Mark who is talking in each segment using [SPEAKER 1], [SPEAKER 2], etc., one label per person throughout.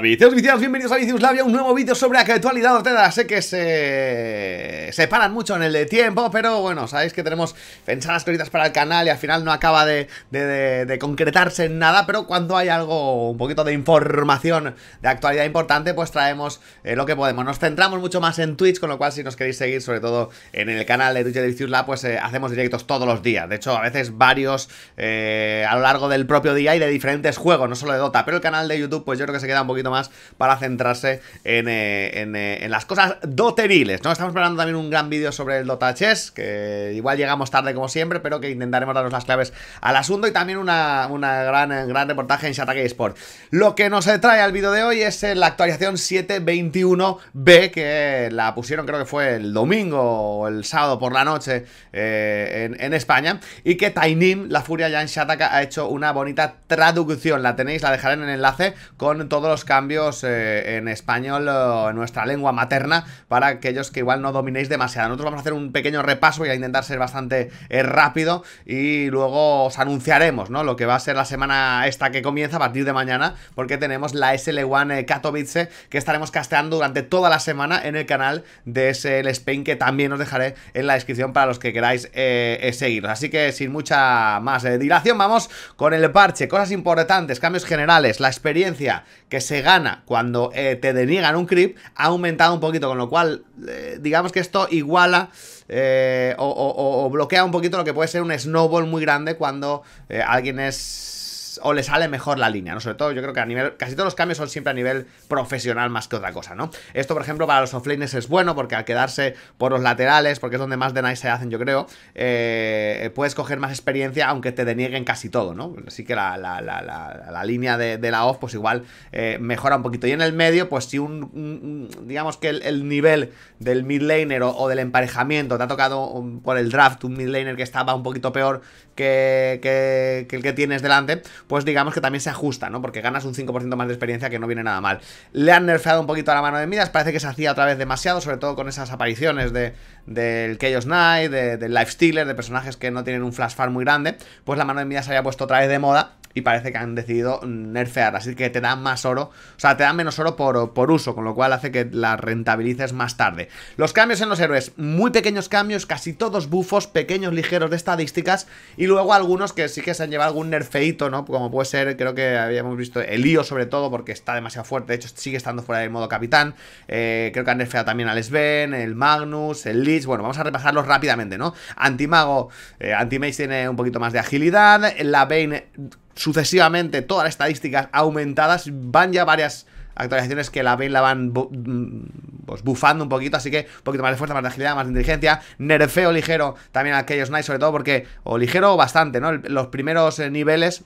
[SPEAKER 1] vídeos, vicios, bienvenidos a Vicius Labia, un nuevo vídeo sobre actualidad Sé que se paran mucho en el de tiempo, pero bueno, sabéis que tenemos pensadas cositas para el canal y al final no acaba de, de, concretarse en nada, pero cuando hay algo, un poquito de información de actualidad importante, pues traemos eh, lo que podemos. Nos centramos mucho más en Twitch, con lo cual si nos queréis seguir, sobre todo en el canal de Twitch de Vicius Lab, pues eh, hacemos directos todos los días. De hecho, a veces varios eh, a lo largo del propio día y de diferentes juegos, no solo de Dota, pero el canal de YouTube, pues yo creo que se queda un poquito más para centrarse eh, eh, en, las cosas doteriles, ¿no? Estamos preparando también un gran vídeo sobre el Dota Chess, que igual llegamos tarde como siempre, pero que intentaremos daros las claves al asunto y también una, gran, gran reportaje en Shatake Sport. Lo que nos trae al vídeo de hoy es eh, la actualización 721B, que la pusieron creo que fue el domingo o el sábado por la noche en, en, España, y que Tainim, la furia ya en Shataka, ha hecho una bonita traducción. La tenéis, la dejaré en el enlace con todos los cambios eh, en español, eh, en nuestra lengua materna, para aquellos que igual no dominéis demasiado. Nosotros vamos a hacer un pequeño repaso y a intentar ser bastante eh, rápido y luego os anunciaremos, ¿no? Lo que va a ser la semana esta que comienza a partir de mañana, porque tenemos la SL1 Katowice que estaremos casteando durante toda la semana en el canal de SL Spain, que también os dejaré en la descripción para los que queráis seguir Así que sin mucha más dilación, vamos con el parche, cosas importantes, cambios generales, la experiencia que se gana cuando eh, te deniegan un creep ha aumentado un poquito, con lo cual eh, digamos que esto iguala eh, o, bloquea un poquito lo que puede ser un snowball muy grande cuando alguien es o le sale mejor la línea, ¿no? Sobre todo yo creo que a nivel, casi todos los cambios son siempre a nivel profesional más que otra cosa, ¿no? Esto, por ejemplo, para los offlaners es bueno porque al quedarse por los laterales, porque es donde más denies se hacen, yo creo, eh, puedes coger más experiencia aunque te denieguen casi todo, ¿no? Así que la, línea de, la off, pues igual eh, mejora un poquito. Y en el medio, pues si un, digamos que el, nivel del mid o, del emparejamiento te ha tocado por el draft un midlaner que estaba un poquito peor que, que, que el que tienes delante, pues digamos que también se ajusta, ¿no? Porque ganas un 5% más de experiencia que no viene nada mal. Le han nerfeado un poquito a la mano de Midas, parece que se hacía otra vez demasiado, sobre todo con esas apariciones de, del Chaos Knight, del Lifestealer, de personajes que no tienen un flash far muy grande, pues la mano de Midas se había puesto otra vez de moda y parece que han decidido nerfear, así que te dan más oro, o sea, te dan menos oro por, uso, con lo cual hace que la rentabilices más tarde. Los cambios en los héroes, muy pequeños cambios, casi todos bufos, pequeños, ligeros de estadísticas, y luego algunos que sí que se han llevado algún nerfeito, ¿no? Como puede ser, creo que habíamos visto el lío sobre todo, porque está demasiado fuerte, de hecho sigue estando fuera del modo capitán, eh, creo que han nerfeado también a Sven, el Magnus, el Lich, bueno, vamos a repasarlos rápidamente, ¿no? Antimago, anti eh, Antimage tiene un poquito más de agilidad, la Bane sucesivamente todas las estadísticas aumentadas. Van ya varias actualizaciones que la vela la van mm, pues bufando un poquito, así que un poquito más de fuerza, más de agilidad, más de inteligencia, nerfeo ligero también a aquellos Knights, sobre todo porque, o ligero o bastante, ¿no? los primeros eh, niveles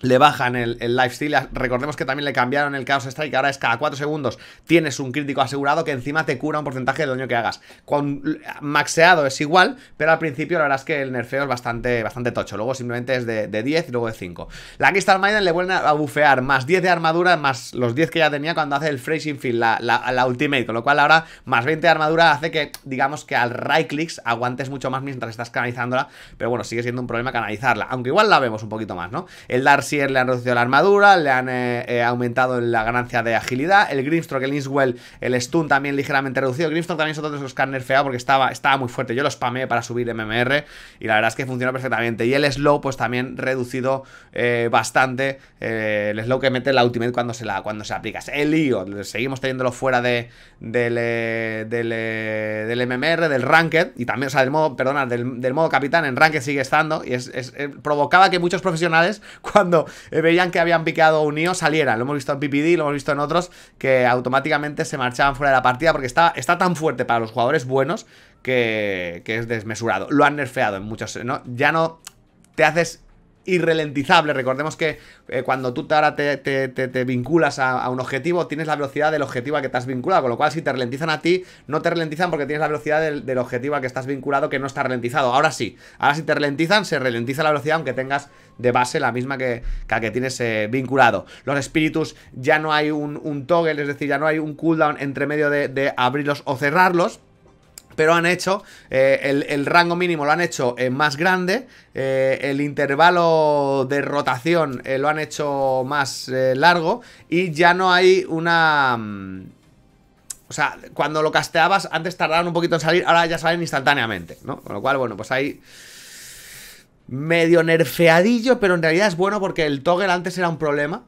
[SPEAKER 1] le bajan el, el lifesteal. Recordemos que también le cambiaron el Chaos Strike. Ahora es cada 4 segundos tienes un crítico asegurado que encima te cura un porcentaje del daño que hagas. Con maxeado es igual, pero al principio la verdad es que el nerfeo es bastante, bastante tocho. Luego simplemente es de, 10 y luego de 5. La Crystal Maiden le vuelven a bufear más 10 de armadura, más los 10 que ya tenía cuando hace el freezing Field, la, la, Ultimate. Con lo cual ahora más 20 de armadura hace que, digamos que al right clicks aguantes mucho más mientras estás canalizándola. Pero bueno, sigue siendo un problema canalizarla. Aunque igual la vemos un poquito más, ¿no? El dark Brasier le han reducido la armadura, le han eh, eh, aumentado la ganancia de agilidad. El Grimstroke, el Inswell, el Stun también ligeramente reducido. el Grimstroke también es otro de los que han porque estaba, estaba muy fuerte. Yo lo spamé para subir MMR y la verdad es que funcionó perfectamente. Y el Slow, pues también reducido eh, bastante. el Slow que mete la Ultimate cuando se, la, cuando se aplica. El lío, seguimos teniéndolo fuera de, del, del, del, MMR, del Ranked. Y también, o sea, del modo, perdona, del, modo capitán en Ranked sigue estando. Y es, provocaba que muchos profesionales, cuando eh, veían que habían piqueado un saliera salieran. Lo hemos visto en PPD, lo hemos visto en otros, que automáticamente se marchaban fuera de la partida porque está, está tan fuerte para los jugadores buenos que, que es desmesurado. Lo han nerfeado en muchos, ¿no? Ya no te haces irrelentizable. Recordemos que eh, cuando tú ahora te, vinculas a, un objetivo, tienes la velocidad del objetivo al que estás vinculado. Con lo cual, si te ralentizan a ti, no te ralentizan porque tienes la velocidad del, objetivo al que estás vinculado que no está ralentizado. Ahora sí, ahora si te ralentizan, se ralentiza la velocidad aunque tengas de base la misma que, que a que tienes eh, vinculado. Los espíritus ya no hay un, toggle, es decir, ya no hay un cooldown entre medio de abrirlos o cerrarlos pero han hecho eh, el, rango mínimo lo han hecho más grande, eh, el intervalo de rotación eh, lo han hecho más largo y ya no hay una... Mm, o sea, cuando lo casteabas antes tardaban un poquito en salir, ahora ya salen instantáneamente, ¿no? Con lo cual, bueno, pues ahí... Medio nerfeadillo, pero en realidad es bueno porque el toggle antes era un problema.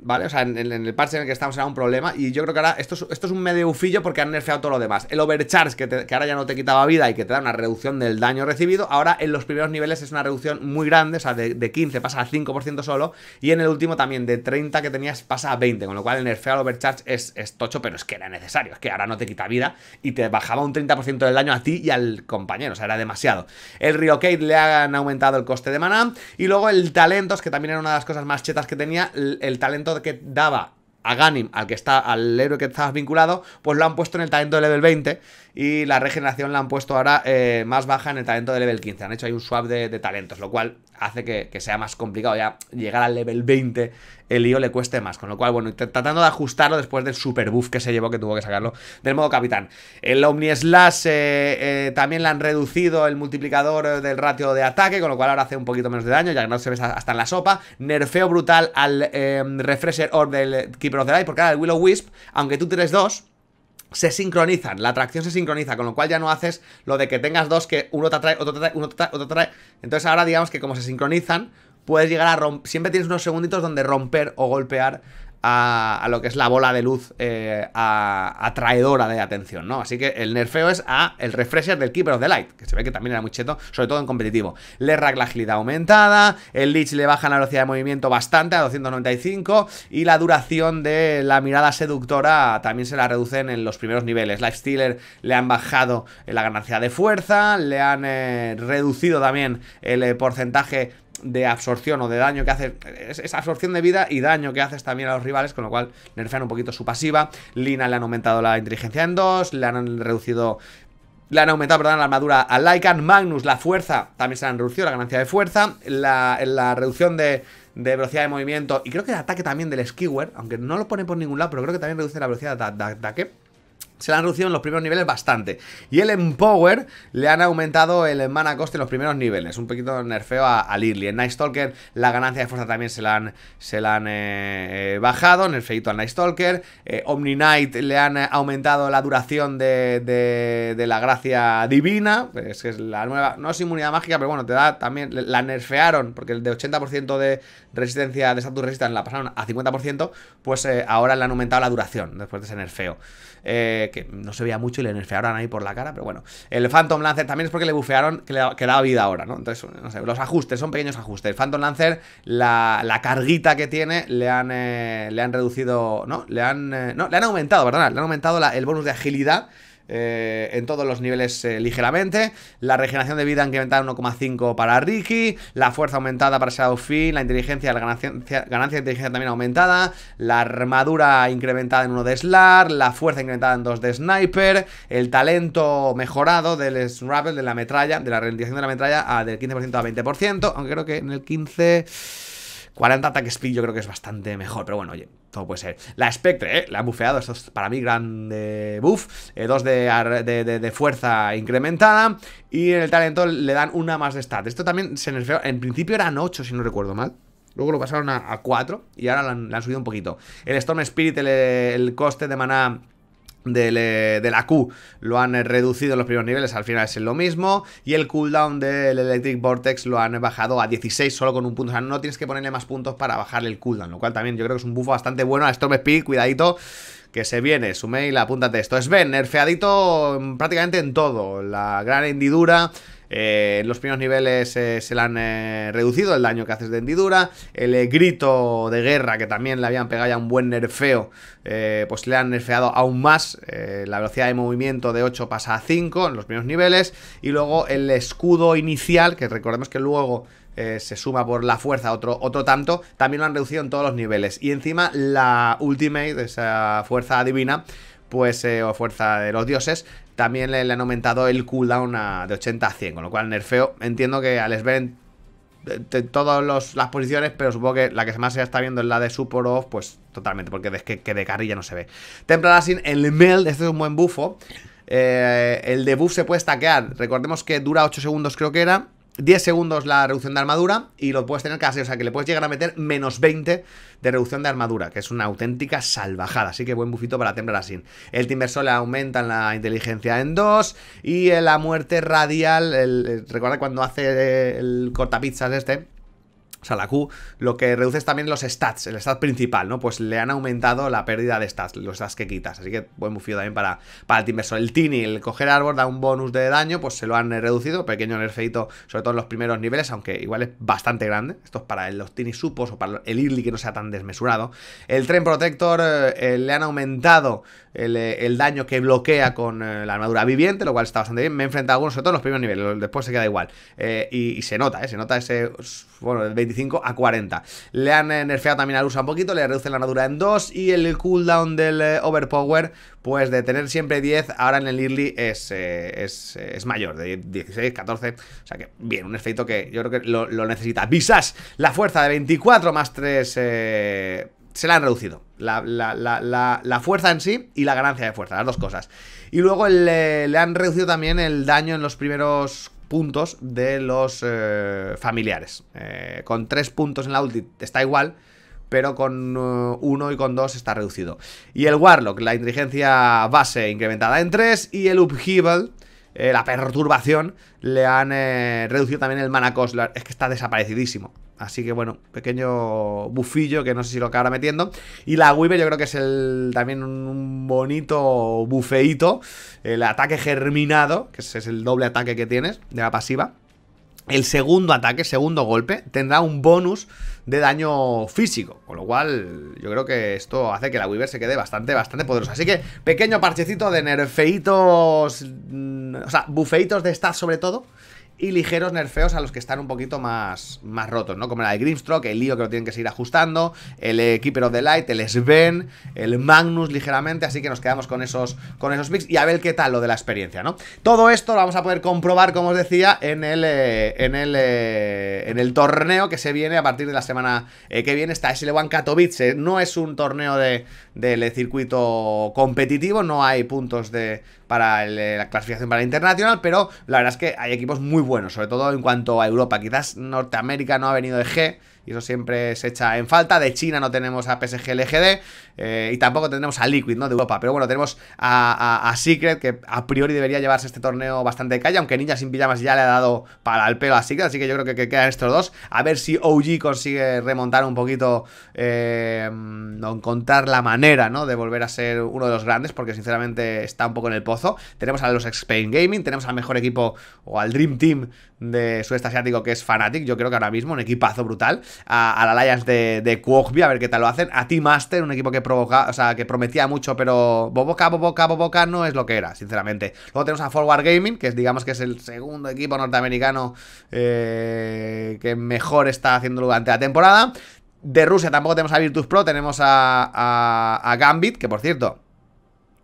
[SPEAKER 1] ¿Vale? O sea, en, el parche en el que estamos era un problema. Y yo creo que ahora esto es, esto es un medio ufillo porque han nerfeado todo lo demás. El overcharge, que, ahora ya no te quitaba vida y que te da una reducción del daño recibido, ahora en los primeros niveles es una reducción muy grande, o sea, de, 15 pasa al 5% solo. Y en el último también, de 30 que tenías pasa a 20. Con lo cual el nerfeo al overcharge es, es tocho, pero es que era necesario. Es que ahora no te quita vida y te bajaba un 30% del daño a ti y al compañero. O sea, era demasiado. El kate le han aumentado el coste de maná. Y luego el talentos, que también era una de las cosas más chetas que tenía, el, el talento que daba a Ganim, al que está, al héroe que estabas vinculado, pues lo han puesto en el talento de level 20 y la regeneración la han puesto ahora eh, más baja en el talento de level 15. Han hecho ahí un swap de, talentos, lo cual hace que, sea más complicado ya llegar al level 20, el lío le cueste más. Con lo cual, bueno, tratando de ajustarlo después del super buff que se llevó, que tuvo que sacarlo del modo capitán. El Omni Slash eh, eh, también le han reducido el multiplicador del ratio de ataque, con lo cual ahora hace un poquito menos de daño, ya que no se ve hasta en la sopa. Nerfeo brutal al Refresher Orb del Keeper of the Light, porque ahora el Willow Wisp, aunque tú tienes dos se sincronizan, la atracción se sincroniza, con lo cual ya no haces lo de que tengas dos que uno te atrae, otro te atrae, uno te atrae, otro te atrae. Entonces ahora digamos que como se sincronizan, puedes llegar a romper, siempre tienes unos segunditos donde romper o golpear a, lo que es la bola de luz eh, atraedora de atención, ¿no? Así que el nerfeo es a el refresher del Keeper of the Light, que se ve que también era muy cheto, sobre todo en competitivo. Le rack la agilidad aumentada, el Lich le baja la velocidad de movimiento bastante a 295 y la duración de la mirada seductora también se la reducen en los primeros niveles. Lifestealer le han bajado eh, la ganancia de fuerza, le han eh, reducido también el porcentaje de absorción o de daño que hace. Esa absorción de vida y daño que haces también a los rivales, con lo cual nerfean un poquito su pasiva. Lina le han aumentado la inteligencia en dos, le han reducido le han aumentado, perdón, la armadura a Lycan. Magnus, la fuerza, también se han reducido, la ganancia de fuerza. La, la reducción de, de, velocidad de movimiento. Y creo que el ataque también del Skewer, aunque no lo pone por ningún lado, pero creo que también reduce la velocidad de, de ataque se le han reducido en los primeros niveles bastante. Y el Empower le han aumentado el mana cost en los primeros niveles. Un poquito nerfeo a, a Lily. En Nightstalker la ganancia de fuerza también se la han, se la han eh, eh, bajado. Nerfeito al Nightstalker. Eh, Omni Knight le han eh, aumentado la duración de, de, la gracia divina. Es que es la nueva... No es inmunidad mágica, pero bueno, te da también... La nerfearon porque el de 80% de resistencia de status resistance la pasaron a 50%. Pues ahora le han aumentado la duración después de ese nerfeo. Eh que no se veía mucho y le nerfearon ahí por la cara, pero bueno. El Phantom Lancer también es porque le bufearon que le, vida ahora, ¿no? Entonces, no sé, los ajustes, son pequeños ajustes. El Phantom Lancer, la, carguita que tiene, le han, eh, le han reducido, ¿no? Le han, eh, no, le han aumentado, verdad le han aumentado el bonus de agilidad eh, en todos los niveles eh, ligeramente. La regeneración de vida incrementada en 1,5 para Ricky. La fuerza aumentada para Shadowfin. La inteligencia, la ganancia, de inteligencia también aumentada. La armadura incrementada en 1 de Slar. La fuerza incrementada en 2 de Sniper. El talento mejorado del Sravel, de la metralla. De la regeneración de la metralla del 15% a 20%. Aunque creo que en el 15... 40 attack speed yo creo que es bastante mejor, pero bueno, oye, todo puede ser. La Spectre, ¿eh? La han bufeado, esto es para mí grande buff. Eh, dos de, de, fuerza incrementada y en el talento le dan una más de stat. Esto también se nerfeó, en principio eran 8 si no recuerdo mal. Luego lo pasaron a, 4 y ahora la han, subido un poquito. El Storm Spirit, el, el coste de maná eh, de la Q lo han eh, reducido en los primeros niveles, al final es lo mismo. Y el cooldown del Electric Vortex lo han eh, bajado a 16 solo con un punto. O sea, no tienes que ponerle más puntos para bajarle el cooldown, lo cual también yo creo que es un buff bastante bueno a Storm Speed. Cuidadito, que se viene. la punta de esto. Es Ben, nerfeadito prácticamente en todo. La gran hendidura. Eh, en los primeros niveles eh, se le han eh, reducido el daño que haces de hendidura. El grito de guerra, que también le habían pegado ya un buen nerfeo, pues le han nerfeado aún más. la velocidad de movimiento de 8 pasa a 5 en los primeros niveles. Y luego el escudo inicial, que recordemos que luego... se suma por la fuerza otro, otro tanto, también lo han reducido en todos los niveles. Y encima la ultimate, esa fuerza divina, pues o fuerza de los dioses, también le, han aumentado el cooldown a, de 80 a 100, con lo cual nerfeo, entiendo que les ven eh, todas las posiciones, pero supongo que la que más se está viendo es la de support off, pues totalmente, porque es que, de carrilla no se ve. Templar Assassin, el meld, este es un buen bufo. Eh, el debuff se puede stackear, recordemos que dura 8 segundos creo que era, 10 segundos la reducción de armadura y lo puedes tener casi, o sea que le puedes llegar a meter menos 20 de reducción de armadura, que es una auténtica salvajada, así que buen bufito para temblar así. El Timbersol aumenta aumenta la inteligencia en 2 y la muerte radial, el, eh, recuerda cuando hace el cortapizzas este, o sea, la Q lo que reduce es también los stats, el stat principal, ¿no? Pues le han aumentado la pérdida de stats, los stats que quitas. Así que buen bufío también para, para el inversor. El Tini, el coger árbol, da un bonus de daño, pues se lo han eh, reducido. Pequeño nerfeito, sobre todo en los primeros niveles, aunque igual es bastante grande. Esto es para los Tini supos o para el Irli que no sea tan desmesurado. El Tren Protector eh, eh, le han aumentado el, daño que bloquea con la armadura viviente, lo cual está bastante bien. Me he enfrentado a algunos, sobre todo en los primeros niveles, después se queda igual. y, se nota, ¿eh? Se nota ese, bueno, el 25 a 40. Le han eh, nerfeado también al USA un poquito, le reduce la armadura en 2 y el cooldown del eh, overpower, pues de tener siempre 10, ahora en el early es, eh, es, mayor, de 16, 14. O sea que, bien, un efecto que yo creo que lo, necesita. Visas, la fuerza de 24 más 3... se la han reducido. La, fuerza en sí y la ganancia de fuerza, las dos cosas. Y luego le han reducido también el daño en los primeros puntos de los eh, familiares. Eh, con 3 puntos en la ulti está igual, pero con 1 eh, y con 2 está reducido. Y el Warlock, la inteligencia base incrementada en 3 y el Upheaval... la perturbación, le han reducido también el mana cost. Es que está desaparecidísimo. Así que bueno, pequeño bufillo que no sé si lo acabará metiendo. Y la Weaver yo creo que es el, también un bonito bufeito. El ataque germinado, que es el doble ataque que tienes de la pasiva. El segundo ataque, segundo golpe, tendrá un bonus de daño físico. Con lo cual, yo creo que esto hace que la Weaver se quede bastante, bastante poderosa. Así que, pequeño parchecito de nerfeitos. Mm, o sea, bufeitos de stats sobre todo y ligeros nerfeos a los que están un poquito más, más rotos, ¿no? Como la de Grimstroke, el lío que lo tienen que seguir ajustando, el eh, Keeper of the Light, el Sven, el Magnus ligeramente, así que nos quedamos con esos, con esos picks y a ver qué tal lo de la experiencia, ¿no? Todo esto lo vamos a poder comprobar, como os decía, en el, eh, en el, eh, en el torneo que se viene a partir de la semana que viene, está SL1 Katowice, no es un torneo de, del circuito competitivo, no hay puntos de para eh, la clasificación para la internacional, pero la verdad es que hay equipos muy buenos, sobre todo en cuanto a Europa. Quizás Norteamérica no ha venido de G, y eso siempre se echa en falta. De China no tenemos a PSG LGD eh, y tampoco tenemos a Liquid, ¿no? De Europa. Pero bueno, tenemos a, Secret, que a priori debería llevarse este torneo bastante de calle, aunque Ninja sin pijamas ya le ha dado para el pelo a Secret, así que yo creo que, quedan estos dos. A ver si OG consigue remontar un poquito, eh, encontrar la manera, ¿no? De volver a ser uno de los grandes, porque sinceramente está un poco en el pozo. Tenemos a los Spain Gaming, tenemos al mejor equipo o al Dream Team de sudeste asiático que es Fanatic, yo creo que ahora mismo un equipazo brutal a, la Lions de, de a ver qué tal lo hacen. A Team Master, un equipo que provocaba o sea, que prometía mucho, pero Boboca, Boboca, Boboca no es lo que era, sinceramente. Luego tenemos a Forward Gaming, que es, digamos que es el segundo equipo norteamericano eh, que mejor está haciendo durante la temporada. De Rusia tampoco tenemos a Virtus Pro, tenemos a, Gambit, que por cierto,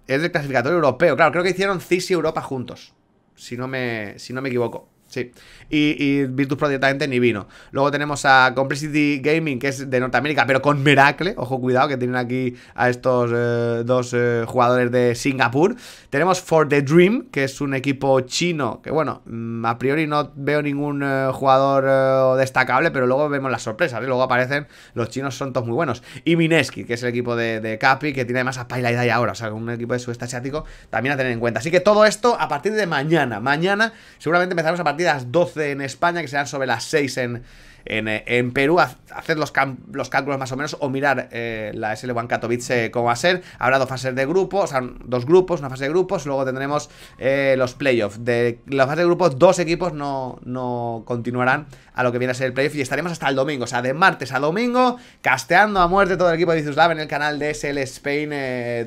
[SPEAKER 1] es del clasificatorio europeo. Claro, creo que hicieron CIS y Europa juntos, si no me, si no me equivoco. Sí. Y, y, Virtus directamente ni vino. Luego tenemos a Complexity Gaming, que es de Norteamérica, pero con Miracle. Ojo, cuidado, que tienen aquí a estos eh, dos eh, jugadores de Singapur. Tenemos For the Dream, que es un equipo chino, que bueno, mm, a priori no veo ningún eh, jugador destacable, pero luego vemos las sorpresas. Luego aparecen, los chinos son todos muy buenos. Y Mineski, que es el equipo de, de Capi, que tiene además a Paila y ahora, o sea, un equipo de sudeste asiático, también a tener en cuenta. Así que todo esto a partir de mañana. Mañana seguramente empezaremos a partir las 12 en España, que serán sobre las 6 en, eh, en, Perú, hacer los, cálculos más o menos o mirar eh, la SL1 Katowice eh, cómo va a ser. Habrá dos fases de grupos, o sea, dos grupos, una fase de grupos, luego tendremos los playoffs. De la fase de grupos, dos equipos no, no continuarán a lo que viene a ser el playoff y estaremos hasta el domingo, o sea, de martes a domingo, casteando a muerte todo el equipo de Izuslav en el canal de SL Spain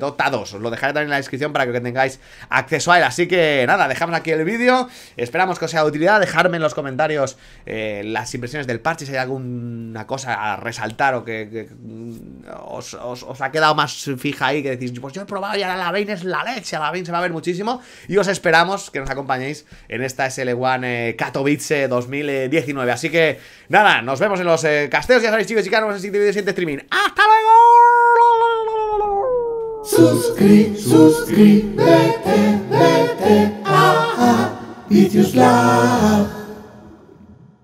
[SPEAKER 1] Dotados, Dota 2. Os lo dejaré también en la descripción para que tengáis acceso a él. Así que nada, dejamos aquí el vídeo. Esperamos que os sea de utilidad. Dejarme en los comentarios las impresiones del parche, si hay alguna cosa a resaltar o que, os, ha quedado más fija ahí, que decís, pues yo he probado y ahora la Vein es la leche, la Vein se va a ver muchísimo. Y os esperamos que nos acompañéis en esta SL1 eh, Katowice 2019. Eh, Así que nada, nos vemos en los eh, casteos, ya sabéis chicos y chicas, nos vemos en el siguiente streaming. ¡Hasta luego! suscríbete, vete,